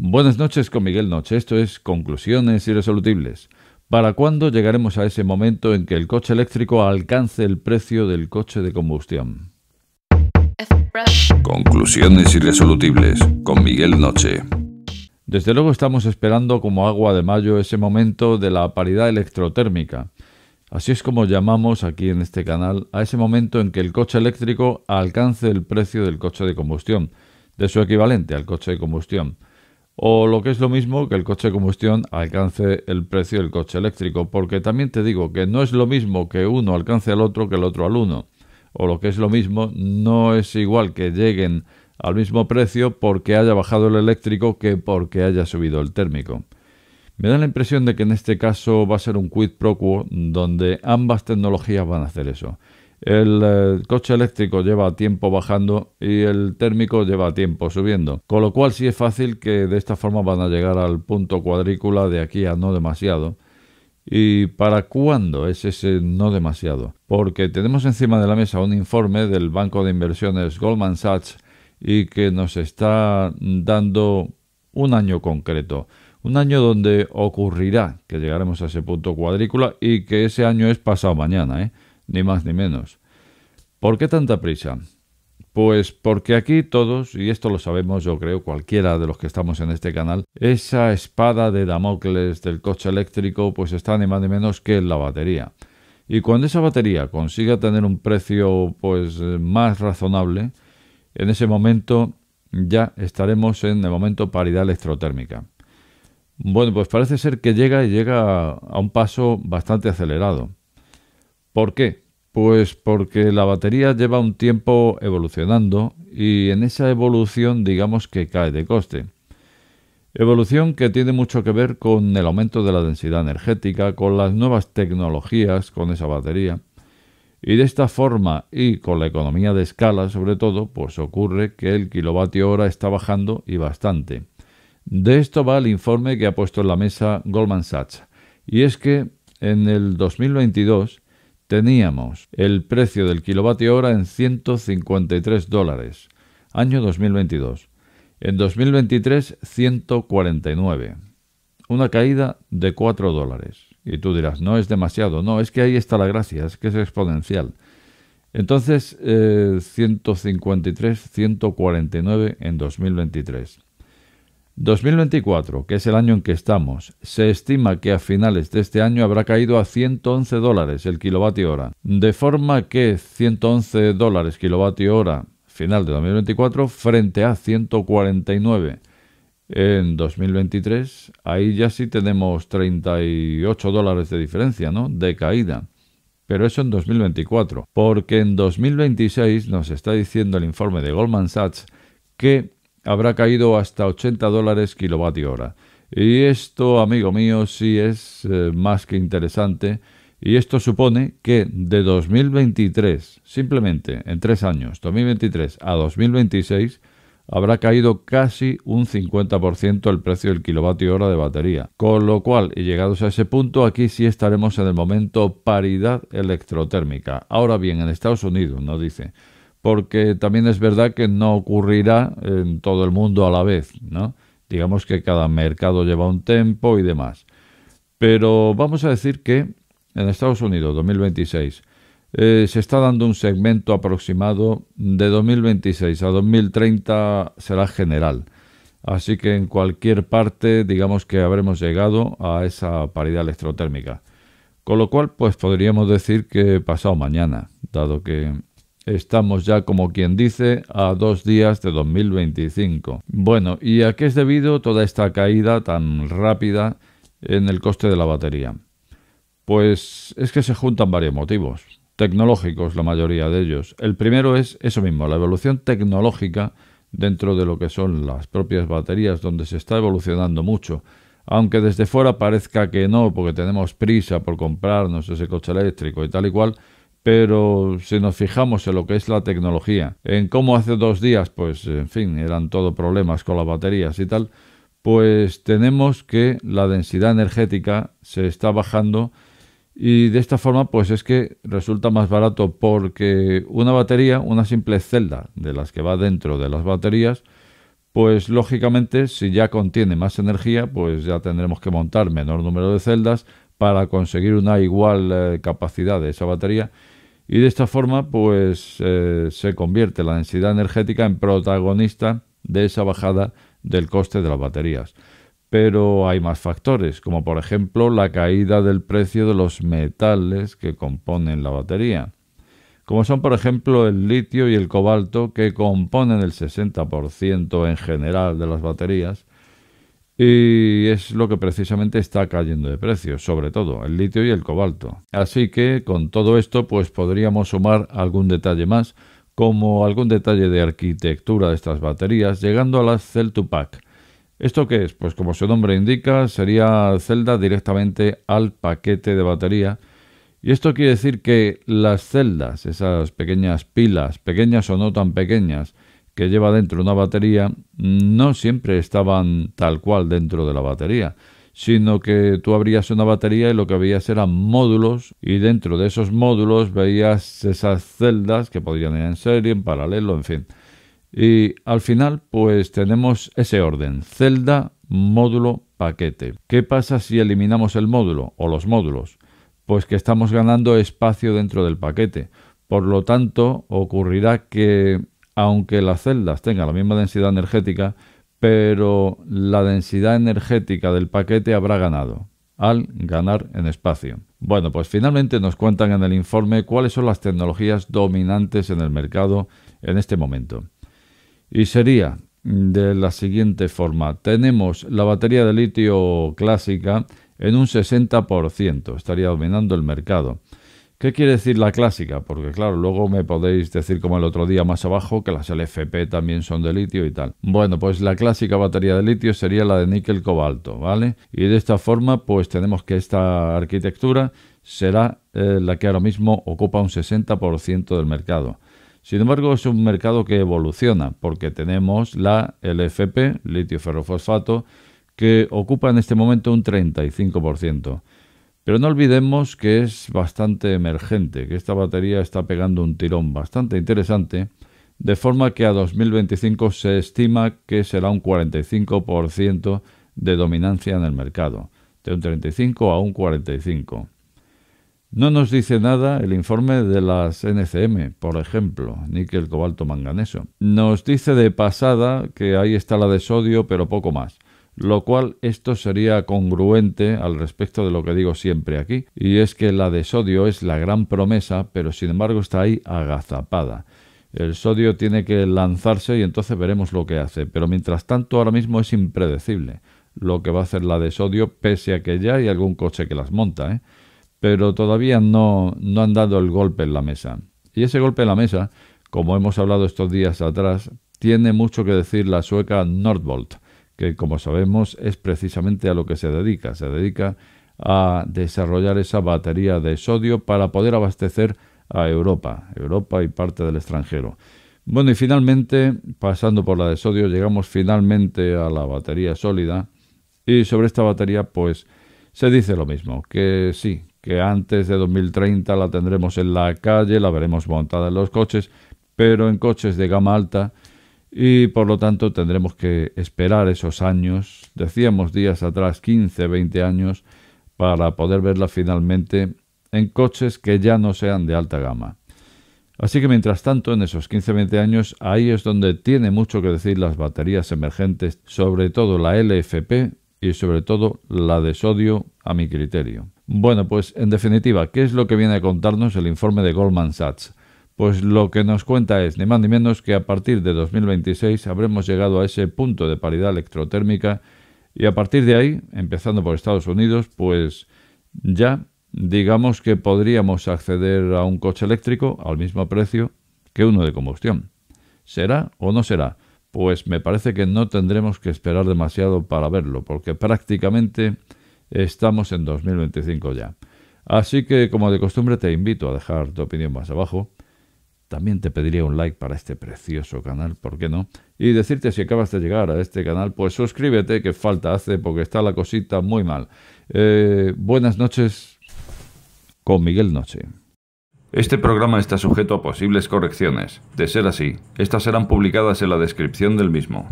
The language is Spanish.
Buenas noches con Miguel Noche. Esto es Conclusiones Irresolutibles. ¿Para cuándo llegaremos a ese momento en que el coche eléctrico alcance el precio del coche de combustión? Conclusiones Irresolutibles con Miguel Noche. Desde luego estamos esperando como agua de mayo ese momento de la paridad electrotérmica. Así es como llamamos aquí en este canal a ese momento en que el coche eléctrico alcance el precio del coche de combustión, de su equivalente al coche de combustión o lo que es lo mismo que el coche de combustión alcance el precio del coche eléctrico, porque también te digo que no es lo mismo que uno alcance al otro que el otro al uno, o lo que es lo mismo, no es igual que lleguen al mismo precio porque haya bajado el eléctrico que porque haya subido el térmico. Me da la impresión de que en este caso va a ser un quid pro quo donde ambas tecnologías van a hacer eso. El eh, coche eléctrico lleva tiempo bajando y el térmico lleva tiempo subiendo. Con lo cual sí es fácil que de esta forma van a llegar al punto cuadrícula de aquí a no demasiado. ¿Y para cuándo es ese no demasiado? Porque tenemos encima de la mesa un informe del banco de inversiones Goldman Sachs y que nos está dando un año concreto. Un año donde ocurrirá que llegaremos a ese punto cuadrícula y que ese año es pasado mañana, ¿eh? ni más ni menos. ¿Por qué tanta prisa? Pues porque aquí todos, y esto lo sabemos yo creo cualquiera de los que estamos en este canal, esa espada de Damocles del coche eléctrico pues está ni más ni menos que en la batería. Y cuando esa batería consiga tener un precio pues más razonable, en ese momento ya estaremos en el momento paridad electrotérmica. Bueno, pues parece ser que llega y llega a un paso bastante acelerado. ¿Por qué? Pues porque la batería lleva un tiempo evolucionando y en esa evolución digamos que cae de coste. Evolución que tiene mucho que ver con el aumento de la densidad energética, con las nuevas tecnologías con esa batería. Y de esta forma y con la economía de escala sobre todo, pues ocurre que el kilovatio hora está bajando y bastante. De esto va el informe que ha puesto en la mesa Goldman Sachs. Y es que en el 2022 teníamos el precio del kilovatio hora en 153 dólares, año 2022. En 2023, 149. Una caída de 4 dólares. Y tú dirás, no es demasiado. No, es que ahí está la gracia, es que es exponencial. Entonces, 153, eh, 149 en 2023. 2024, que es el año en que estamos, se estima que a finales de este año habrá caído a 111 dólares el kilovatio hora, de forma que 111 dólares kilovatio hora final de 2024 frente a 149 en 2023, ahí ya sí tenemos 38 dólares de diferencia, ¿no? De caída. Pero eso en 2024, porque en 2026 nos está diciendo el informe de Goldman Sachs que habrá caído hasta 80 dólares kilovatio hora. Y esto, amigo mío, sí es eh, más que interesante. Y esto supone que de 2023, simplemente en tres años, 2023 a 2026, habrá caído casi un 50% el precio del kilovatio hora de batería. Con lo cual, y llegados a ese punto, aquí sí estaremos en el momento paridad electrotérmica. Ahora bien, en Estados Unidos, nos dice, porque también es verdad que no ocurrirá en todo el mundo a la vez, ¿no? Digamos que cada mercado lleva un tiempo y demás. Pero vamos a decir que en Estados Unidos 2026 eh, se está dando un segmento aproximado de 2026 a 2030 será general. Así que en cualquier parte digamos que habremos llegado a esa paridad electrotérmica. Con lo cual pues podríamos decir que pasado mañana, dado que Estamos ya, como quien dice, a dos días de 2025. Bueno, ¿y a qué es debido toda esta caída tan rápida en el coste de la batería? Pues es que se juntan varios motivos, tecnológicos la mayoría de ellos. El primero es eso mismo, la evolución tecnológica dentro de lo que son las propias baterías, donde se está evolucionando mucho. Aunque desde fuera parezca que no, porque tenemos prisa por comprarnos ese coche eléctrico y tal y cual, pero si nos fijamos en lo que es la tecnología, en cómo hace dos días, pues en fin, eran todo problemas con las baterías y tal, pues tenemos que la densidad energética se está bajando y de esta forma pues es que resulta más barato porque una batería, una simple celda de las que va dentro de las baterías, pues lógicamente si ya contiene más energía, pues ya tendremos que montar menor número de celdas para conseguir una igual eh, capacidad de esa batería y de esta forma pues eh, se convierte la densidad energética en protagonista de esa bajada del coste de las baterías. Pero hay más factores, como por ejemplo la caída del precio de los metales que componen la batería, como son por ejemplo el litio y el cobalto que componen el 60% en general de las baterías, y es lo que precisamente está cayendo de precio, sobre todo el litio y el cobalto. Así que con todo esto pues podríamos sumar algún detalle más, como algún detalle de arquitectura de estas baterías, llegando a las Cell to Pack. ¿Esto qué es? Pues como su nombre indica, sería celda directamente al paquete de batería. Y esto quiere decir que las celdas, esas pequeñas pilas, pequeñas o no tan pequeñas, que lleva dentro una batería no siempre estaban tal cual dentro de la batería, sino que tú abrías una batería y lo que veías eran módulos y dentro de esos módulos veías esas celdas que podían ir en serie, en paralelo, en fin. Y al final pues tenemos ese orden, celda, módulo, paquete. ¿Qué pasa si eliminamos el módulo o los módulos? Pues que estamos ganando espacio dentro del paquete. Por lo tanto, ocurrirá que aunque las celdas tengan la misma densidad energética, pero la densidad energética del paquete habrá ganado al ganar en espacio. Bueno, pues finalmente nos cuentan en el informe cuáles son las tecnologías dominantes en el mercado en este momento. Y sería de la siguiente forma. Tenemos la batería de litio clásica en un 60%, estaría dominando el mercado. ¿Qué quiere decir la clásica? Porque claro, luego me podéis decir como el otro día más abajo que las LFP también son de litio y tal. Bueno, pues la clásica batería de litio sería la de níquel cobalto, ¿vale? Y de esta forma pues tenemos que esta arquitectura será eh, la que ahora mismo ocupa un 60% del mercado. Sin embargo, es un mercado que evoluciona porque tenemos la LFP, litio ferrofosfato, que ocupa en este momento un 35%. Pero no olvidemos que es bastante emergente, que esta batería está pegando un tirón bastante interesante, de forma que a 2025 se estima que será un 45% de dominancia en el mercado, de un 35 a un 45. No nos dice nada el informe de las NCM, por ejemplo, níquel, cobalto, manganeso. Nos dice de pasada que ahí está la de sodio, pero poco más lo cual esto sería congruente al respecto de lo que digo siempre aquí, y es que la de sodio es la gran promesa, pero sin embargo está ahí agazapada. El sodio tiene que lanzarse y entonces veremos lo que hace, pero mientras tanto ahora mismo es impredecible lo que va a hacer la de sodio, pese a que ya hay algún coche que las monta, ¿eh? pero todavía no, no han dado el golpe en la mesa. Y ese golpe en la mesa, como hemos hablado estos días atrás, tiene mucho que decir la sueca Nordvolt, que como sabemos es precisamente a lo que se dedica. Se dedica a desarrollar esa batería de sodio para poder abastecer a Europa, Europa y parte del extranjero. Bueno, y finalmente, pasando por la de sodio, llegamos finalmente a la batería sólida. Y sobre esta batería, pues se dice lo mismo, que sí, que antes de 2030 la tendremos en la calle, la veremos montada en los coches, pero en coches de gama alta y por lo tanto tendremos que esperar esos años, decíamos días atrás 15, 20 años, para poder verla finalmente en coches que ya no sean de alta gama. Así que mientras tanto, en esos 15-20 años, ahí es donde tiene mucho que decir las baterías emergentes, sobre todo la LFP y sobre todo la de sodio, a mi criterio. Bueno, pues en definitiva, ¿qué es lo que viene a contarnos el informe de Goldman Sachs? Pues lo que nos cuenta es, ni más ni menos, que a partir de 2026 habremos llegado a ese punto de paridad electrotérmica y a partir de ahí, empezando por Estados Unidos, pues ya digamos que podríamos acceder a un coche eléctrico al mismo precio que uno de combustión. ¿Será o no será? Pues me parece que no tendremos que esperar demasiado para verlo, porque prácticamente estamos en 2025 ya. Así que, como de costumbre, te invito a dejar tu opinión más abajo también te pediría un like para este precioso canal, ¿por qué no? Y decirte si acabas de llegar a este canal, pues suscríbete, que falta hace, porque está la cosita muy mal. Eh, buenas noches con Miguel Noche. Este programa está sujeto a posibles correcciones. De ser así, estas serán publicadas en la descripción del mismo.